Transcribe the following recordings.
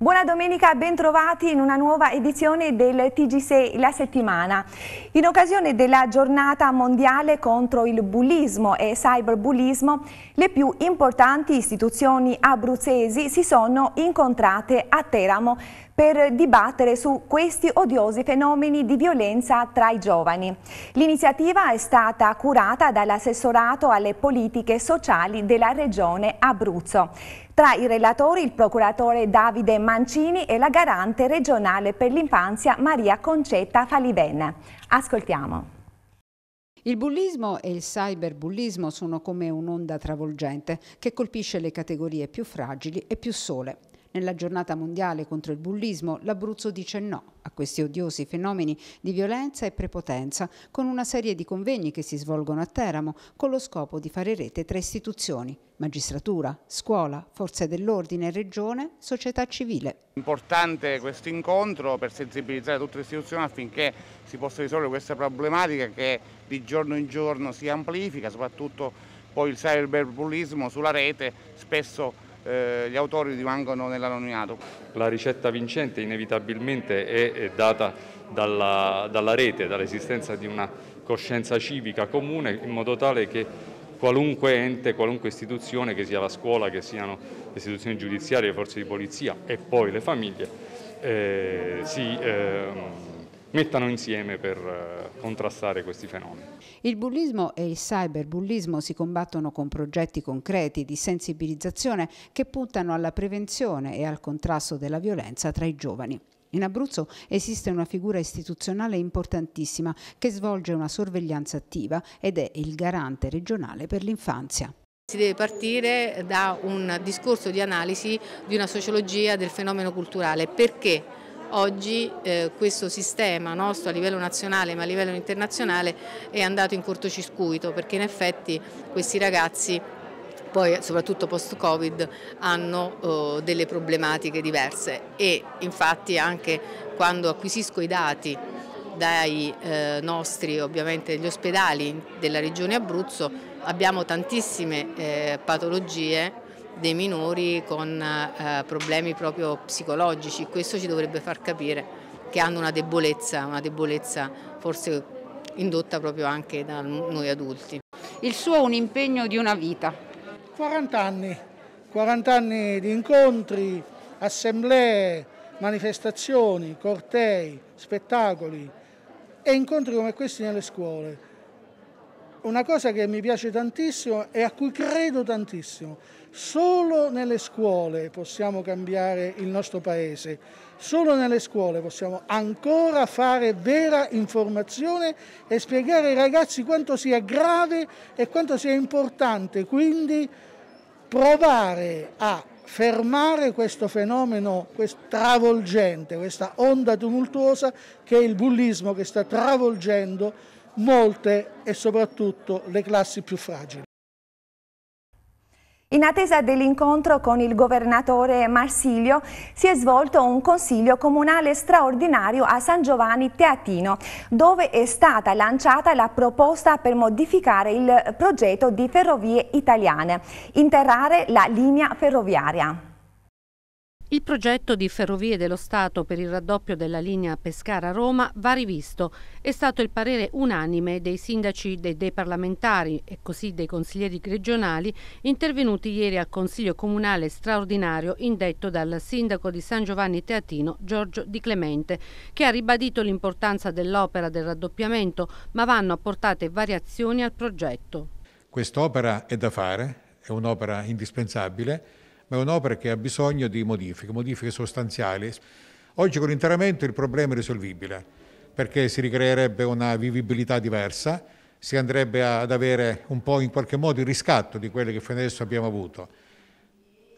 Buona domenica, bentrovati in una nuova edizione del TG6 La Settimana. In occasione della giornata mondiale contro il bullismo e cyberbullismo, le più importanti istituzioni abruzzesi si sono incontrate a Teramo per dibattere su questi odiosi fenomeni di violenza tra i giovani. L'iniziativa è stata curata dall'assessorato alle politiche sociali della regione Abruzzo. Tra i relatori il procuratore Davide Mancini e la garante regionale per l'infanzia Maria Concetta Falivenne. Ascoltiamo. Il bullismo e il cyberbullismo sono come un'onda travolgente che colpisce le categorie più fragili e più sole. Nella giornata mondiale contro il bullismo l'Abruzzo dice no a questi odiosi fenomeni di violenza e prepotenza con una serie di convegni che si svolgono a Teramo con lo scopo di fare rete tra istituzioni, magistratura, scuola, forze dell'ordine, regione, società civile. Importante questo incontro per sensibilizzare tutte le istituzioni affinché si possa risolvere questa problematica che di giorno in giorno si amplifica, soprattutto poi il cyberbullismo sulla rete spesso eh, gli autori rimangono nell'anonimato. La ricetta vincente inevitabilmente è data dalla, dalla rete, dall'esistenza di una coscienza civica comune in modo tale che qualunque ente, qualunque istituzione, che sia la scuola, che siano le istituzioni giudiziarie, le forze di polizia e poi le famiglie, eh, si, eh, mettano insieme per eh, contrastare questi fenomeni. Il bullismo e il cyberbullismo si combattono con progetti concreti di sensibilizzazione che puntano alla prevenzione e al contrasto della violenza tra i giovani. In Abruzzo esiste una figura istituzionale importantissima che svolge una sorveglianza attiva ed è il garante regionale per l'infanzia. Si deve partire da un discorso di analisi di una sociologia del fenomeno culturale. Perché? Oggi eh, questo sistema nostro a livello nazionale ma a livello internazionale è andato in cortocircuito perché in effetti questi ragazzi poi soprattutto post-Covid hanno eh, delle problematiche diverse e infatti anche quando acquisisco i dati dai eh, nostri ovviamente gli ospedali della regione Abruzzo abbiamo tantissime eh, patologie dei minori con eh, problemi proprio psicologici. Questo ci dovrebbe far capire che hanno una debolezza, una debolezza forse indotta proprio anche da noi adulti. Il suo è un impegno di una vita. 40 anni, 40 anni di incontri, assemblee, manifestazioni, cortei, spettacoli e incontri come questi nelle scuole. Una cosa che mi piace tantissimo e a cui credo tantissimo Solo nelle scuole possiamo cambiare il nostro Paese, solo nelle scuole possiamo ancora fare vera informazione e spiegare ai ragazzi quanto sia grave e quanto sia importante quindi provare a fermare questo fenomeno questo travolgente, questa onda tumultuosa che è il bullismo che sta travolgendo molte e soprattutto le classi più fragili. In attesa dell'incontro con il governatore Marsilio si è svolto un consiglio comunale straordinario a San Giovanni Teatino dove è stata lanciata la proposta per modificare il progetto di ferrovie italiane, interrare la linea ferroviaria. Il progetto di Ferrovie dello Stato per il raddoppio della linea Pescara-Roma va rivisto. È stato il parere unanime dei sindaci, dei, dei parlamentari e così dei consiglieri regionali intervenuti ieri al Consiglio Comunale straordinario indetto dal sindaco di San Giovanni Teatino Giorgio Di Clemente, che ha ribadito l'importanza dell'opera del raddoppiamento, ma vanno apportate variazioni al progetto. Quest'opera è da fare, è un'opera indispensabile ma è un'opera che ha bisogno di modifiche, modifiche sostanziali. Oggi con l'interramento il problema è risolvibile, perché si ricreerebbe una vivibilità diversa, si andrebbe ad avere un po' in qualche modo il riscatto di quelle che fino adesso abbiamo avuto.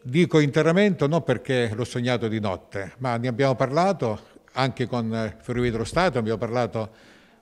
Dico interramento non perché l'ho sognato di notte, ma ne abbiamo parlato anche con Ferrovie dello Stato, abbiamo parlato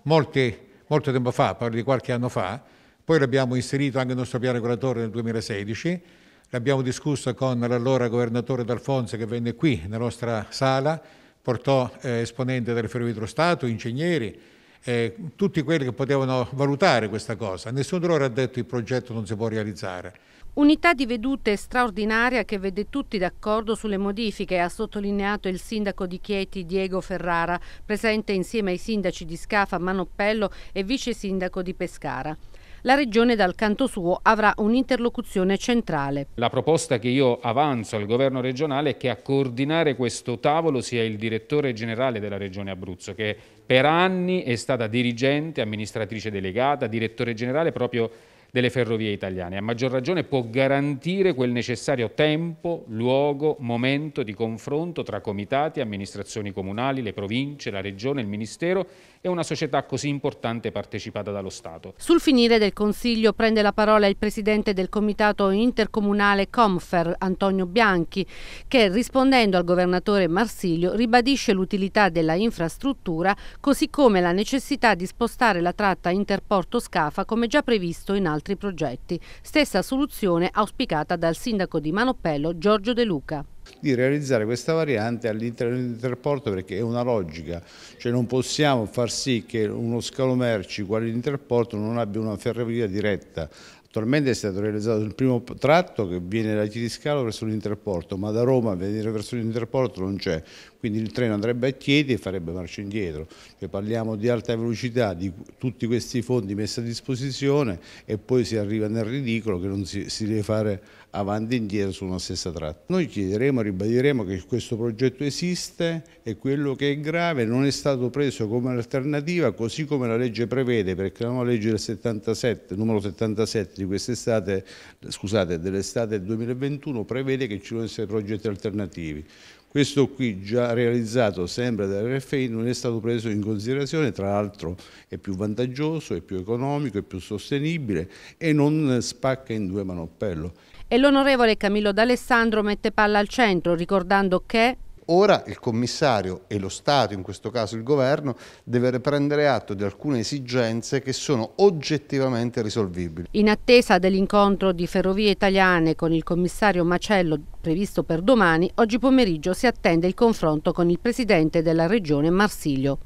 molti, molto tempo fa, parlo di qualche anno fa, poi l'abbiamo inserito anche nel nostro piano regolatore nel 2016 l'abbiamo discusso con l'allora governatore D'Alfonso che venne qui nella nostra sala, portò eh, esponenti del Ferrovie dello Stato, ingegneri, eh, tutti quelli che potevano valutare questa cosa. Nessuno di loro ha detto che il progetto non si può realizzare. Unità di vedute straordinaria che vede tutti d'accordo sulle modifiche, ha sottolineato il sindaco di Chieti Diego Ferrara, presente insieme ai sindaci di Scafa, Manoppello e vice sindaco di Pescara. La Regione dal canto suo avrà un'interlocuzione centrale. La proposta che io avanzo al governo regionale è che a coordinare questo tavolo sia il direttore generale della Regione Abruzzo, che per anni è stata dirigente, amministratrice delegata, direttore generale proprio delle ferrovie italiane. A maggior ragione può garantire quel necessario tempo, luogo, momento di confronto tra comitati, amministrazioni comunali, le province, la regione, il ministero e una società così importante partecipata dallo Stato. Sul finire del Consiglio prende la parola il presidente del comitato intercomunale Comfer, Antonio Bianchi, che rispondendo al governatore Marsilio ribadisce l'utilità della infrastruttura così come la necessità di spostare la tratta interporto Scafa come già previsto in altre altri progetti. Stessa soluzione auspicata dal sindaco di Manopello Giorgio De Luca di realizzare questa variante all'interno dell'interporto perché è una logica, cioè non possiamo far sì che uno scalo merci quale l'interporto non abbia una ferrovia diretta. Attualmente è stato realizzato il primo tratto che viene da Chiriscalo verso l'interporto, ma da Roma venire verso l'interporto non c'è, quindi il treno andrebbe a Chieti e farebbe marcia indietro. Cioè parliamo di alta velocità, di tutti questi fondi messi a disposizione e poi si arriva nel ridicolo che non si, si deve fare avanti e indietro su una stessa tratta. Noi chiederemo, ribadiremo che questo progetto esiste e quello che è grave non è stato preso come alternativa così come la legge prevede, perché la nuova legge del 77, numero 77 di quest'estate, scusate, dell'estate 2021 prevede che ci devono essere progetti alternativi. Questo qui già realizzato sempre dall'RFI non è stato preso in considerazione, tra l'altro è più vantaggioso, è più economico, è più sostenibile e non spacca in due manoppello. E l'onorevole Camillo D'Alessandro mette palla al centro ricordando che Ora il commissario e lo Stato, in questo caso il governo, deve prendere atto di alcune esigenze che sono oggettivamente risolvibili. In attesa dell'incontro di Ferrovie Italiane con il commissario Macello previsto per domani, oggi pomeriggio si attende il confronto con il presidente della regione Marsilio.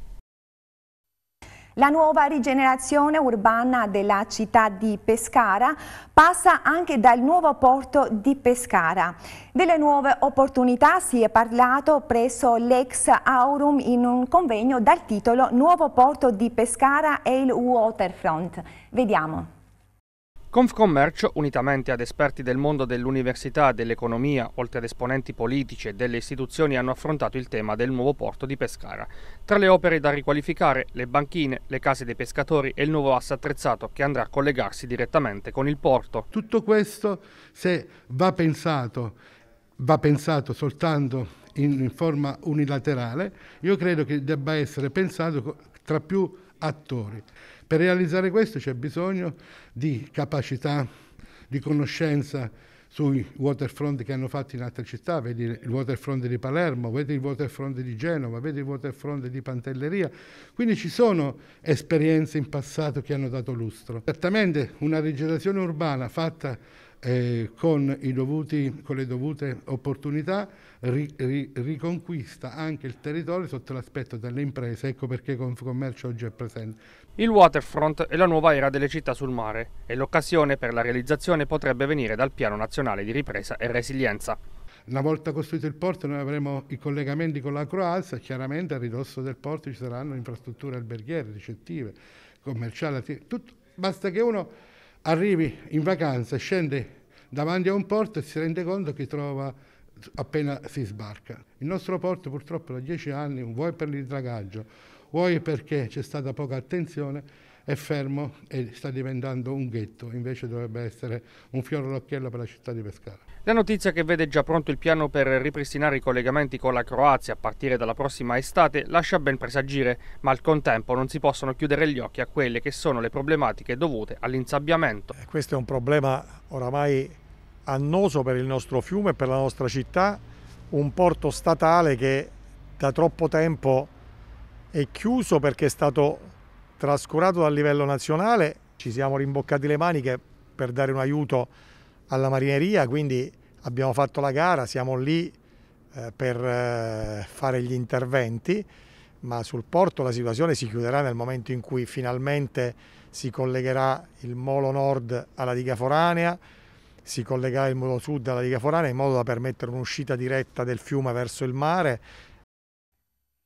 La nuova rigenerazione urbana della città di Pescara passa anche dal nuovo porto di Pescara. Delle nuove opportunità si è parlato presso l'ex Aurum in un convegno dal titolo Nuovo porto di Pescara e il Waterfront. Vediamo. Confcommercio, unitamente ad esperti del mondo dell'università, dell'economia, oltre ad esponenti politici e delle istituzioni, hanno affrontato il tema del nuovo porto di Pescara. Tra le opere da riqualificare, le banchine, le case dei pescatori e il nuovo asse attrezzato che andrà a collegarsi direttamente con il porto. Tutto questo, se va pensato, va pensato soltanto in forma unilaterale, io credo che debba essere pensato tra più attori. Per realizzare questo c'è bisogno di capacità, di conoscenza sui waterfront che hanno fatto in altre città, vedi il waterfront di Palermo, vedi il waterfront di Genova, vedi il waterfront di Pantelleria. Quindi ci sono esperienze in passato che hanno dato lustro. Certamente una rigenerazione urbana fatta eh, con, dovuti, con, le dovute opportunità ri, ri, riconquista anche il territorio sotto l'aspetto delle imprese, ecco perché Confcommercio oggi è presente. Il waterfront è la nuova era delle città sul mare e l'occasione per la realizzazione potrebbe venire dal Piano Nazionale di Ripresa e Resilienza. Una volta costruito il porto noi avremo i collegamenti con la Croazia, chiaramente a ridosso del porto ci saranno infrastrutture alberghiere, ricettive, commerciali, tutto. basta che uno arrivi in vacanza, scende davanti a un porto e si rende conto che trova appena si sbarca. Il nostro porto purtroppo da dieci anni, vuoi per l'ildragaggio, vuoi perché c'è stata poca attenzione, è fermo e sta diventando un ghetto, invece dovrebbe essere un fiore all'occhiello per la città di Pescara. La notizia che vede già pronto il piano per ripristinare i collegamenti con la Croazia a partire dalla prossima estate lascia ben presagire, ma al contempo non si possono chiudere gli occhi a quelle che sono le problematiche dovute all'insabbiamento. Eh, questo è un problema oramai annoso per il nostro fiume e per la nostra città, un porto statale che da troppo tempo è chiuso perché è stato trascurato dal livello nazionale. Ci siamo rimboccati le maniche per dare un aiuto alla marineria, quindi abbiamo fatto la gara, siamo lì eh, per eh, fare gli interventi, ma sul porto la situazione si chiuderà nel momento in cui finalmente si collegherà il molo nord alla diga foranea, si collegherà il molo sud alla diga foranea in modo da permettere un'uscita diretta del fiume verso il mare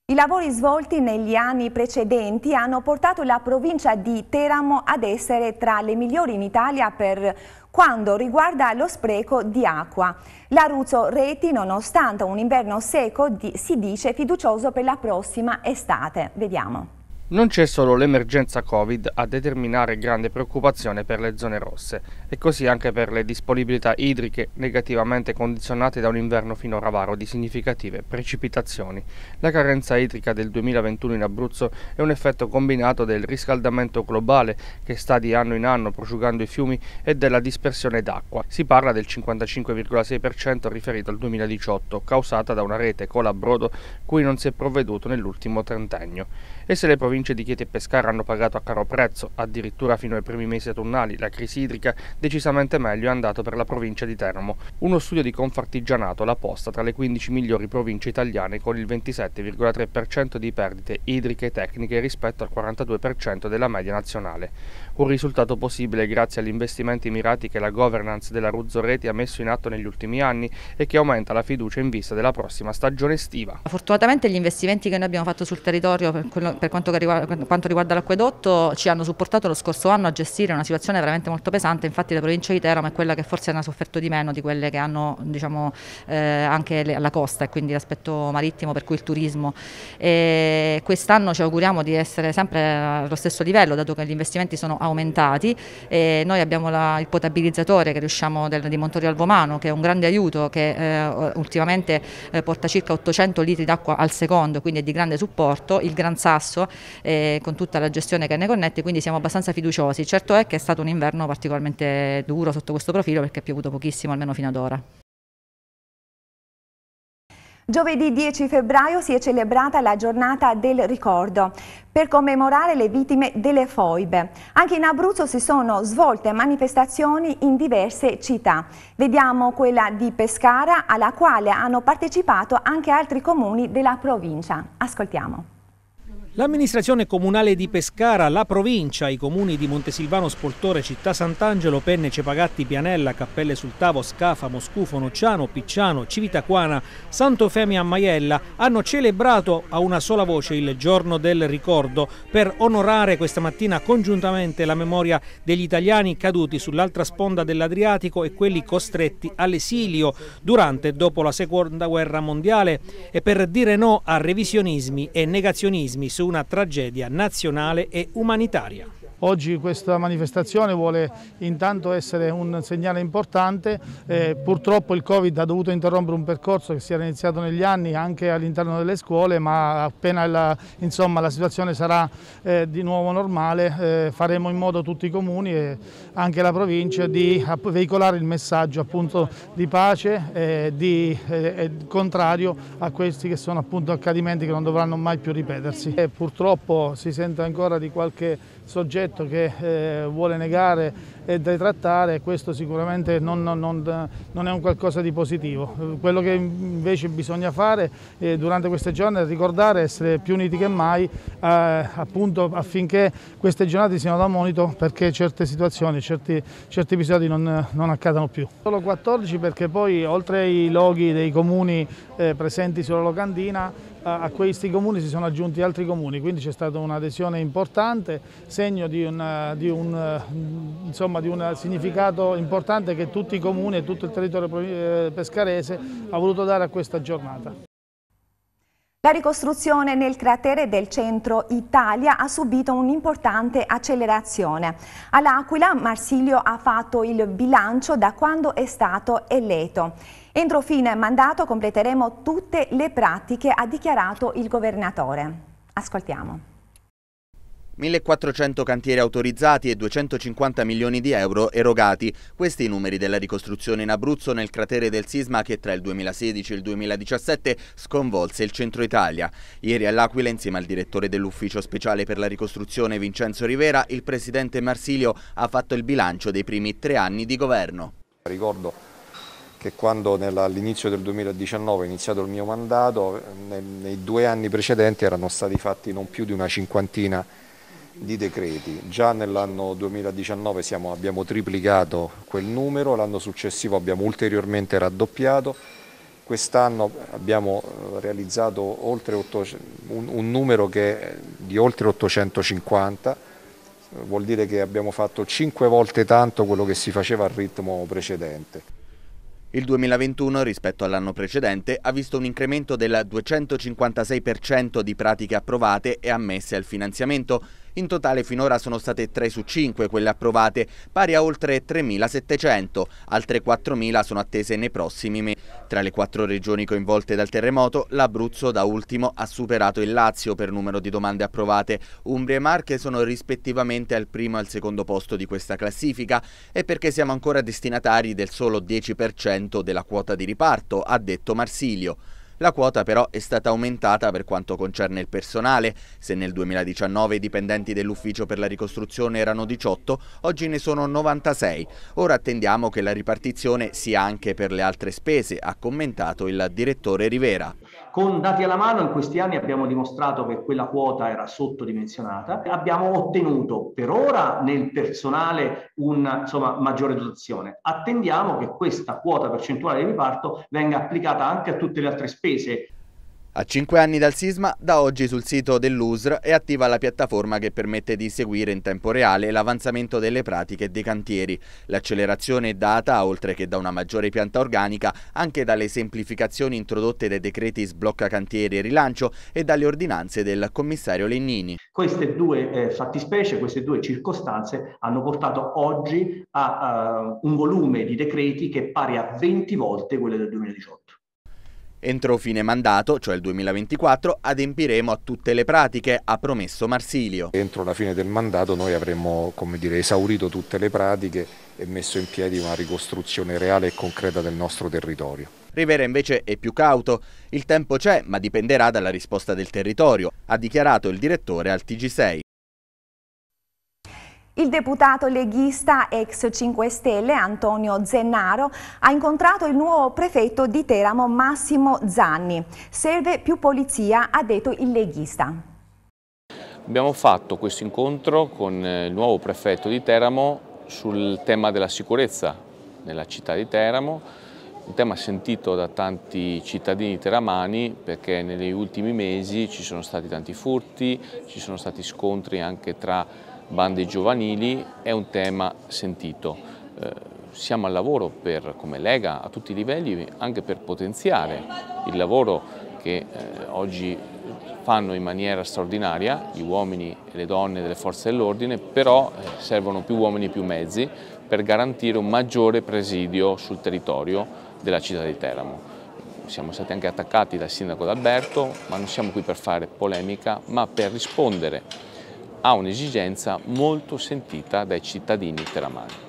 i lavori svolti negli anni precedenti hanno portato la provincia di Teramo ad essere tra le migliori in Italia per quando riguarda lo spreco di acqua. L'Aruzzo Reti, nonostante un inverno secco, si dice fiducioso per la prossima estate. Vediamo. Non c'è solo l'emergenza Covid a determinare grande preoccupazione per le zone rosse e così anche per le disponibilità idriche negativamente condizionate da un inverno finora varo di significative precipitazioni. La carenza idrica del 2021 in Abruzzo è un effetto combinato del riscaldamento globale che sta di anno in anno prosciugando i fiumi e della dispersione d'acqua. Si parla del 55,6% riferito al 2018, causata da una rete colabrodo cui non si è provveduto nell'ultimo trentennio. E se le province province di Chieti e Pescara hanno pagato a caro prezzo, addirittura fino ai primi mesi autunnali la crisi idrica decisamente meglio è andata per la provincia di Teramo. Uno studio di Confartigianato la posta tra le 15 migliori province italiane con il 27,3% di perdite idriche e tecniche rispetto al 42% della media nazionale un risultato possibile grazie agli investimenti mirati che la governance della Ruzzo Reti ha messo in atto negli ultimi anni e che aumenta la fiducia in vista della prossima stagione estiva. Fortunatamente gli investimenti che noi abbiamo fatto sul territorio per, quello, per quanto, riguarda, quanto riguarda l'acquedotto ci hanno supportato lo scorso anno a gestire una situazione veramente molto pesante, infatti la provincia di Teramo è quella che forse ne ha sofferto di meno di quelle che hanno diciamo, eh, anche le, la costa e quindi l'aspetto marittimo per cui il turismo. Quest'anno ci auguriamo di essere sempre allo stesso livello dato che gli investimenti sono aumentati aumentati. E noi abbiamo la, il potabilizzatore che riusciamo del, di Montorio Alvomano che è un grande aiuto che eh, ultimamente eh, porta circa 800 litri d'acqua al secondo, quindi è di grande supporto, il Gran Sasso eh, con tutta la gestione che ne connette, quindi siamo abbastanza fiduciosi. Certo è che è stato un inverno particolarmente duro sotto questo profilo perché è piovuto pochissimo almeno fino ad ora. Giovedì 10 febbraio si è celebrata la giornata del ricordo per commemorare le vittime delle foibe. Anche in Abruzzo si sono svolte manifestazioni in diverse città. Vediamo quella di Pescara alla quale hanno partecipato anche altri comuni della provincia. Ascoltiamo. L'amministrazione comunale di Pescara, la provincia, i comuni di Montesilvano, Spoltore, Città Sant'Angelo, Penne, Cepagatti, Pianella, Cappelle sul Tavo, Scafa, Moscufo, Nociano, Picciano, Civitaquana, Sant'Ofemia, Maiella hanno celebrato a una sola voce il giorno del ricordo per onorare questa mattina congiuntamente la memoria degli italiani caduti sull'altra sponda dell'Adriatico e quelli costretti all'esilio durante e dopo la seconda guerra mondiale e per dire no a revisionismi e negazionismi su una tragedia nazionale e umanitaria. Oggi questa manifestazione vuole intanto essere un segnale importante, eh, purtroppo il Covid ha dovuto interrompere un percorso che si era iniziato negli anni anche all'interno delle scuole, ma appena la, insomma, la situazione sarà eh, di nuovo normale eh, faremo in modo tutti i comuni e anche la provincia di veicolare il messaggio appunto, di pace di, e contrario a questi che sono appunto, accadimenti che non dovranno mai più ripetersi. E purtroppo si sente ancora di qualche soggetto che eh, vuole negare e da trattare questo sicuramente non, non, non, non, è un qualcosa di positivo. Quello che invece bisogna fare eh, durante queste giornate è ricordare essere più uniti che mai eh, appunto affinché queste giornate siano da monito perché certe situazioni, certi, certi episodi non, accadano più. Solo 14 perché poi oltre ai loghi dei comuni eh, presenti sulla locandina a questi comuni si sono aggiunti altri comuni, quindi c'è stata un'adesione importante, segno di, una, di un insomma, insomma, di un significato importante che tutti i comuni e tutto il territorio eh, pescarese ha voluto dare a questa giornata. La ricostruzione nel cratere del centro Italia ha subito un'importante accelerazione. All'Aquila Marsilio ha fatto il bilancio da quando è stato eletto. Entro fine mandato completeremo tutte le pratiche, ha dichiarato il governatore. Ascoltiamo. 1400 cantieri autorizzati e 250 milioni di euro erogati. Questi i numeri della ricostruzione in Abruzzo nel cratere del sisma che tra il 2016 e il 2017 sconvolse il centro Italia. Ieri all'Aquila, insieme al direttore dell'ufficio speciale per la ricostruzione Vincenzo Rivera, il presidente Marsilio ha fatto il bilancio dei primi tre anni di governo. Ricordo che quando all'inizio del 2019 è iniziato il mio mandato, eh, nei due anni precedenti erano stati fatti non più di una cinquantina di di decreti. Già nell'anno 2019 siamo, abbiamo triplicato quel numero, l'anno successivo abbiamo ulteriormente raddoppiato, quest'anno abbiamo eh, realizzato 8, un, un, numero di oltre 850, vuol dire che abbiamo fatto 5 volte tanto quello che si faceva al ritmo precedente. Il 2021 rispetto all'anno precedente ha visto un incremento del 256% di pratiche approvate e ammesse al finanziamento, in totale finora sono state 3 su 5 quelle approvate, pari a oltre 3.700, altre 4.000 sono attese nei prossimi mesi. Tra le quattro regioni coinvolte dal terremoto, l'Abruzzo da ultimo ha superato il Lazio per numero di domande approvate. Umbria e Marche sono rispettivamente al primo e al secondo posto di questa classifica e perché siamo ancora destinatari del solo 10% della quota di riparto, ha detto Marsilio. La quota però è stata aumentata per quanto concerne il personale. Se nel 2019 i dipendenti dell'ufficio per la ricostruzione erano 18, oggi ne sono 96. Ora attendiamo che la ripartizione sia anche per le altre spese, ha commentato il direttore Rivera. Con dati alla mano in questi anni abbiamo dimostrato che quella quota era sottodimensionata, abbiamo ottenuto per ora nel personale una insomma, maggiore dotazione. Attendiamo che questa quota percentuale di riparto venga applicata anche a tutte le altre spese a cinque anni dal sisma, da oggi sul sito dell'USR è attiva la piattaforma che permette di seguire in tempo reale l'avanzamento delle pratiche dei cantieri. L'accelerazione è data, oltre che da una maggiore pianta organica, anche dalle semplificazioni introdotte dai decreti sblocca cantieri e rilancio e dalle ordinanze del commissario Lennini. Queste due eh, fattispecie, queste due circostanze hanno portato oggi a uh, un volume di decreti che è pari a 20 volte quello del 2018. Entro fine mandato, cioè il 2024, adempiremo a tutte le pratiche, ha promesso Marsilio. Entro la fine del mandato noi avremo dire, esaurito tutte le pratiche e messo in piedi una ricostruzione reale e concreta del nostro territorio. Rivera invece è più cauto. Il tempo c'è, ma dipenderà dalla risposta del territorio, ha dichiarato il direttore al TG6. Il deputato leghista ex 5 Stelle Antonio Zennaro ha incontrato il nuovo prefetto di Teramo Massimo Zanni. Serve più polizia, ha detto il leghista. Abbiamo fatto questo incontro con eh, il nuovo prefetto di Teramo sul tema della sicurezza nella città di Teramo, un tema sentito da tanti cittadini teramani perché negli ultimi mesi ci sono stati tanti furti, ci sono stati scontri anche tra bande giovanili è un tema sentito. Eh, siamo al lavoro per, come Lega a tutti i livelli anche per potenziare il lavoro che eh, oggi fanno in maniera straordinaria gli uomini e le donne delle forze dell'ordine, però eh, servono più uomini e più mezzi per garantire un maggiore presidio sul territorio della città di Teramo. Siamo stati anche attaccati dal sindaco D'Alberto, ma non siamo qui per fare polemica, ma per rispondere ha un'esigenza molto sentita dai cittadini teramani.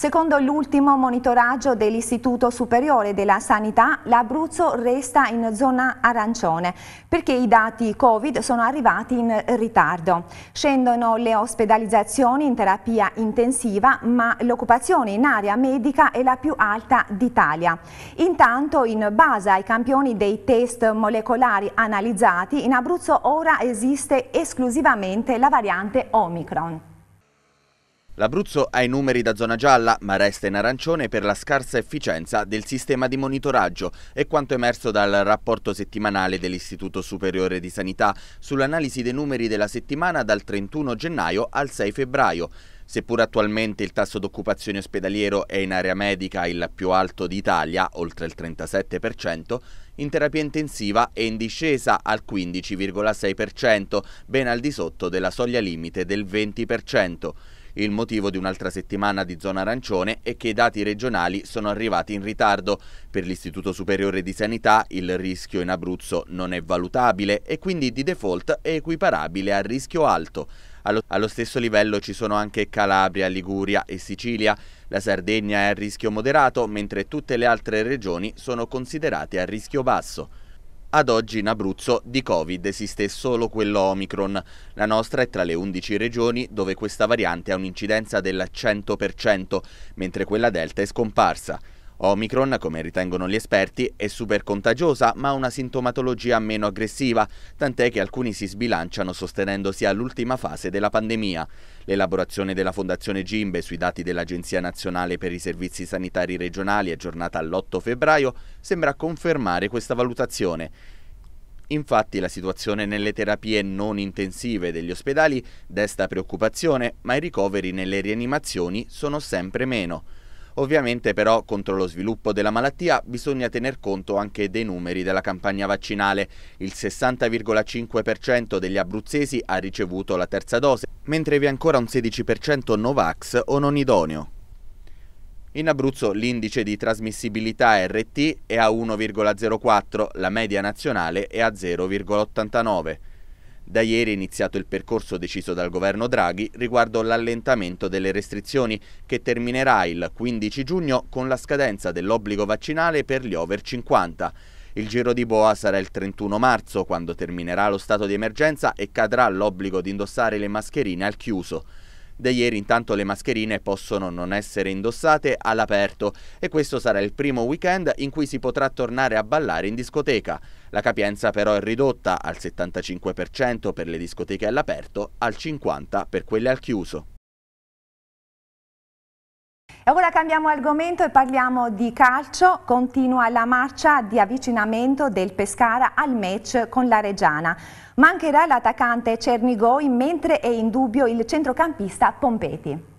Secondo l'ultimo monitoraggio dell'Istituto Superiore della Sanità, l'Abruzzo resta in zona arancione perché i dati Covid sono arrivati in ritardo. Scendono le ospedalizzazioni in terapia intensiva, ma l'occupazione in area medica è la più alta d'Italia. Intanto, in base ai campioni dei test molecolari analizzati, in Abruzzo ora esiste esclusivamente la variante Omicron. L'Abruzzo ha i numeri da zona gialla, ma resta in arancione per la scarsa efficienza del sistema di monitoraggio e quanto emerso dal rapporto settimanale dell'Istituto Superiore di Sanità sull'analisi dei numeri della settimana dal 31 gennaio al 6 febbraio. Seppur attualmente il tasso d'occupazione ospedaliero è in area medica il più alto d'Italia, oltre il 37%, in terapia intensiva è in discesa al 15,6%, ben al di sotto della soglia limite del 20%. Il motivo di un'altra settimana di zona arancione è che i dati regionali sono arrivati in ritardo. Per l'Istituto Superiore di Sanità il rischio in Abruzzo non è valutabile e quindi di default è equiparabile a rischio alto. Allo, stesso livello ci sono anche Calabria, Liguria e Sicilia. La Sardegna è a rischio moderato, mentre tutte le altre regioni sono considerate a rischio basso. Ad oggi in Abruzzo di Covid esiste solo quello Omicron. La nostra è tra le 11 regioni dove questa variante ha un'incidenza del 100%, mentre quella Delta è scomparsa. Omicron, come ritengono gli esperti, è super contagiosa ma ha una sintomatologia meno aggressiva, tant'è che alcuni si sbilanciano sostenendo sia l'ultima fase della pandemia. L'elaborazione della Fondazione Gimbe sui dati dell'Agenzia Nazionale per i Servizi Sanitari Regionali aggiornata all'8 febbraio sembra confermare questa valutazione. Infatti la situazione nelle terapie non intensive degli ospedali desta preoccupazione, ma i ricoveri nelle rianimazioni sono sempre meno. Ovviamente però contro lo sviluppo della malattia bisogna tener conto anche dei numeri della campagna vaccinale. Il 60,5% degli abruzzesi ha ricevuto la terza dose, mentre vi è ancora un 16% Novax o non idoneo. In Abruzzo l'indice di trasmissibilità RT è a 1,04, la media nazionale è a 0,89. Da ieri è iniziato il percorso deciso dal governo Draghi riguardo l'allentamento delle restrizioni, che terminerà il 15 giugno con la scadenza dell'obbligo vaccinale per gli over 50. Il giro di boa sarà il 31 marzo, quando terminerà lo stato di emergenza e cadrà l'obbligo di indossare le mascherine al chiuso. Da ieri intanto le mascherine possono non essere indossate all'aperto e questo sarà il primo weekend in cui si potrà tornare a ballare in discoteca. La capienza però è ridotta al 75% per le discoteche all'aperto, al 50% per quelle al chiuso ora cambiamo argomento e parliamo di calcio. Continua la marcia di avvicinamento del Pescara al match con la Reggiana. Mancherà l'attaccante Cernigoi mentre è in dubbio il centrocampista Pompeti.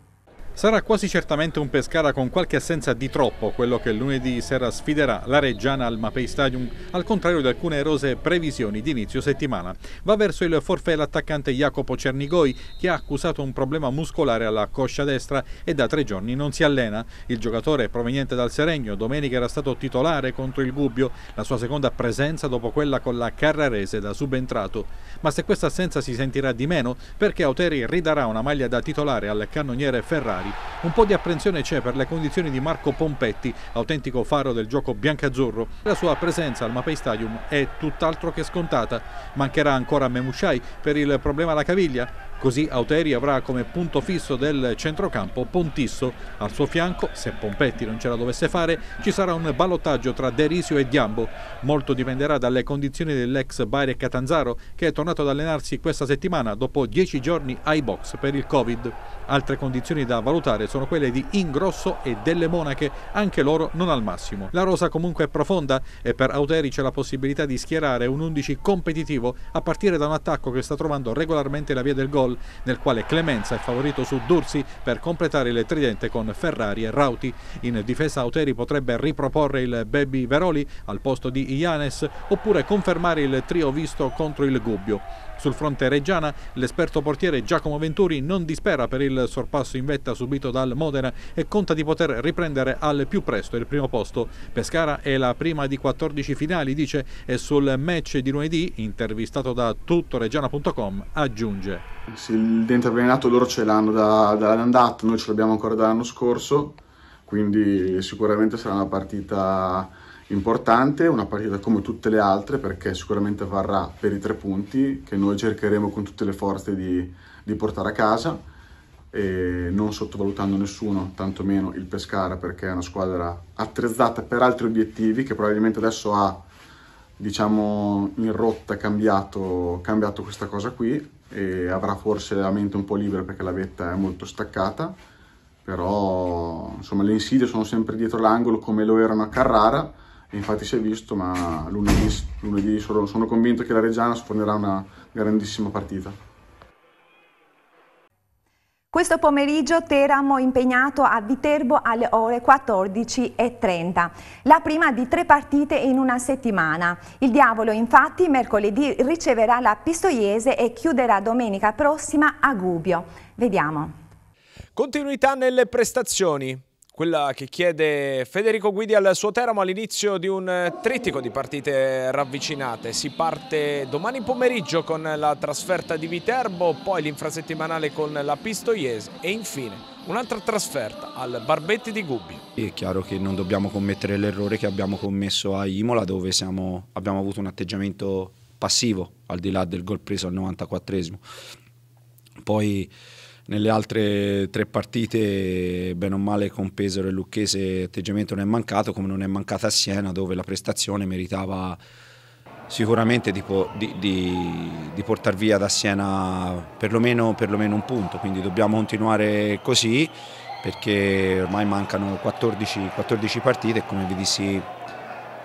Sarà quasi certamente un Pescara con qualche assenza di troppo quello che lunedì sera sfiderà la Reggiana al Mapei Stadium, al contrario di alcune erose previsioni di inizio settimana. Va verso il forfè l'attaccante Jacopo Cernigoi che ha accusato un problema muscolare alla coscia destra e da tre giorni non si allena. Il giocatore proveniente dal Seregno domenica era stato titolare contro il Gubbio, la sua seconda presenza dopo quella con la Carrarese da subentrato. Ma se questa assenza si sentirà di meno, perché Auteri ridarà una maglia da titolare al cannoniere Ferrari ieri. Un po' di apprensione c'è per le condizioni di Marco Pompetti, autentico faro del gioco biancazzurro. La sua presenza al Mapei Stadium è tutt'altro che scontata. Mancherà ancora Memushai per il problema alla caviglia. Così Auteri avrà come punto fisso del centrocampo Pontisso. Al suo fianco, se Pompetti non ce la dovesse fare, ci sarà un ballottaggio tra Derisio e Diambo. Molto dipenderà dalle condizioni dell'ex Baire Catanzaro, che è tornato ad allenarsi questa settimana dopo dieci giorni ai box per il Covid. Altre condizioni da valutare valutare sono quelle di Ingrosso e delle Monache, anche loro non al massimo. La rosa comunque è profonda e per Auteri c'è la possibilità di schierare un 11 competitivo a partire da un attacco che sta trovando regolarmente la via del gol, nel quale Clemenza è favorito su Dursi per completare il tridente con Ferrari e Rauti. In difesa Auteri potrebbe riproporre il Baby Veroli al posto di Ianes oppure confermare il trio visto contro il Gubbio. Sul fronte reggiana l'esperto portiere Giacomo Venturi non dispera per il sorpasso in vetta subito dal Modena e conta di poter riprendere al più presto il primo posto. Pescara è la prima di 14 finali, dice, e sul match di lunedì, intervistato da tuttoreggiana.com, aggiunge. Sì, il dente avvelenato loro ce l'hanno da, dall'andata, noi ce l'abbiamo ancora dall'anno scorso, quindi sicuramente sarà una partita importante, una partita come tutte le altre perché sicuramente varrà per i tre punti che noi cercheremo con tutte le forze di, di portare a casa eh, non sottovalutando nessuno, tantomeno il Pescara, perché è una squadra attrezzata per altri obiettivi che probabilmente adesso ha diciamo in rotta cambiato, cambiato questa cosa qui e avrà forse la mente un po' libera perché la vetta è molto staccata però insomma le insidie sono sempre dietro l'angolo come lo erano a Carrara e infatti si è visto ma lunedì, lunedì sono, sono convinto che la Reggiana sfornerà una grandissima partita questo pomeriggio Teramo impegnato a Viterbo alle ore 14.30, la prima di tre partite in una settimana. Il Diavolo infatti mercoledì riceverà la Pistoiese e chiuderà domenica prossima a Gubbio. Vediamo. Continuità nelle prestazioni quella che chiede Federico Guidi al suo Teramo all'inizio di un eh, trittico di partite ravvicinate. Si parte domani pomeriggio con la trasferta di Viterbo, poi l'infrasettimanale con la Pistoiese e infine un'altra trasferta al Barbetti di Gubbio. È chiaro che non dobbiamo commettere l'errore che abbiamo commesso a Imola dove siamo, abbiamo avuto un atteggiamento passivo al di là del gol preso al 94esimo. Poi nelle altre tre partite, bene o male, con Pesaro e Lucchese atteggiamento non è mancato, come non è mancata a Siena, dove la prestazione meritava sicuramente di, di, di, di portare via da Siena perlomeno, perlomeno un punto, quindi dobbiamo continuare così perché ormai mancano 14, 14 partite e come vi dissi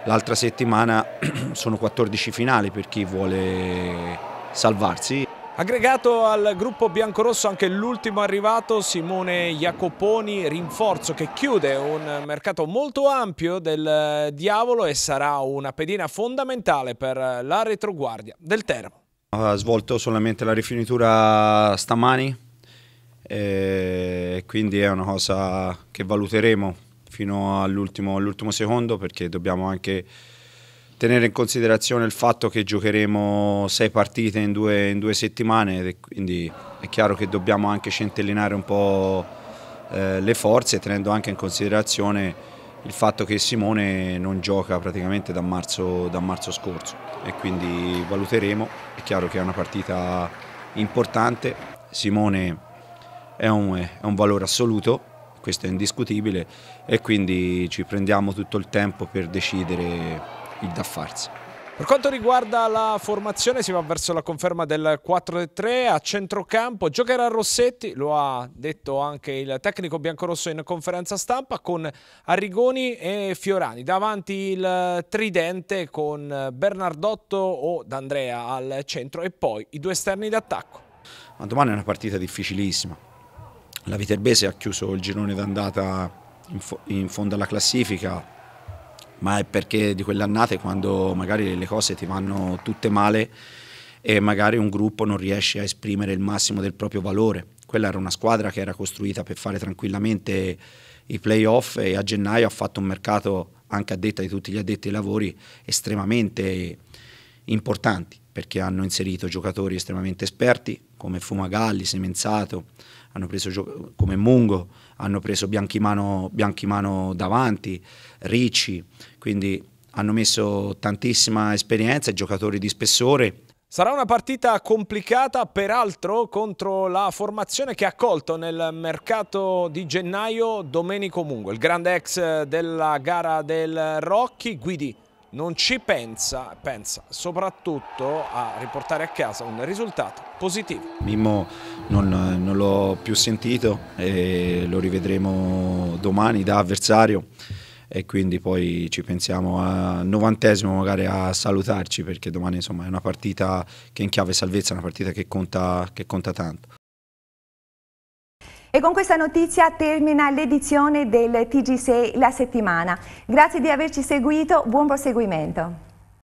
l'altra settimana sono 14 finali per chi vuole salvarsi. Aggregato al gruppo biancorosso anche l'ultimo arrivato Simone Jacoponi, rinforzo che chiude un mercato molto ampio del eh, Diavolo e sarà una pedina fondamentale per la retroguardia del Teramo. Ha svolto solamente la rifinitura stamani e quindi è una cosa che valuteremo fino all'ultimo all secondo perché dobbiamo anche tenere in considerazione il fatto che giocheremo sei partite in due, in due settimane, quindi è chiaro che dobbiamo anche centellinare un po' eh, le forze, tenendo anche in considerazione il fatto che Simone non gioca praticamente da marzo, da marzo scorso e quindi valuteremo, è chiaro che è una partita importante, Simone è un, è un valore assoluto, questo è indiscutibile e quindi ci prendiamo tutto il tempo per decidere il da farsi. Per quanto riguarda la formazione si va verso la conferma del 4-3 a centrocampo, giocherà Rossetti, lo ha detto anche il tecnico biancorosso in conferenza stampa con Arrigoni e Fiorani, davanti il tridente con Bernardotto o D'Andrea al centro e poi i due esterni d'attacco. Ma domani è una partita difficilissima, la Viterbese ha chiuso il girone d'andata in, fo in fondo alla classifica, ma è perché di quelle annate quando magari le cose ti vanno tutte male e magari un gruppo non riesce a esprimere il massimo del proprio valore. Quella era una squadra che era costruita per fare tranquillamente i playoff e a gennaio ha fatto un mercato, anche a detta di tutti gli addetti ai lavori, estremamente importanti perché hanno inserito giocatori estremamente esperti come Fumagalli, Semenzato, hanno preso come Mungo, hanno preso Bianchimano, Bianchimano davanti, Ricci, quindi hanno messo tantissima esperienza, giocatori di spessore. Sarà una partita complicata, peraltro, contro la formazione che ha colto nel mercato di gennaio Domenico Mungo, il grande ex della gara del Rocchi. Guidi, non ci pensa, pensa soprattutto a riportare a casa un risultato positivo. Mimmo non, non l'ho più sentito e lo rivedremo domani da avversario e quindi poi ci pensiamo al novantesimo magari a salutarci perché domani insomma è una partita che in chiave salvezza è una partita che conta, che conta tanto. E con questa notizia termina l'edizione del TG6 La Settimana. Grazie di averci seguito, buon proseguimento.